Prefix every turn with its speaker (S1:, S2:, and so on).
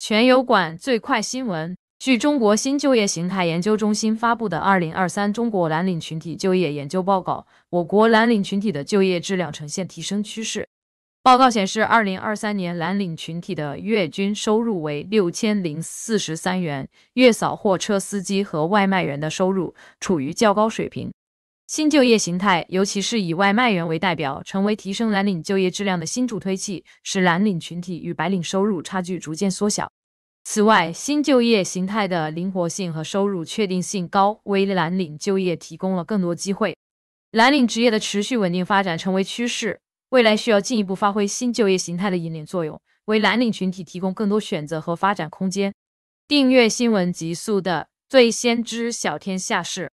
S1: 全油管最快新闻。据中国新就业形态研究中心发布的《二零二三中国蓝领群体就业研究报告》，我国蓝领群体的就业质量呈现提升趋势。报告显示，二零二三年蓝领群体的月均收入为六千零四十三元，月嫂、货车司机和外卖员的收入处于较高水平。新就业形态，尤其是以外卖员为代表，成为提升蓝领就业质量的新助推器，使蓝领群体与白领收入差距逐渐缩小。此外，新就业形态的灵活性和收入确定性高，为蓝领就业提供了更多机会。蓝领职业的持续稳定发展成为趋势，未来需要进一步发挥新就业形态的引领作用，为蓝领群体提供更多选择和发展空间。订阅新闻极速的，最先知晓天下事。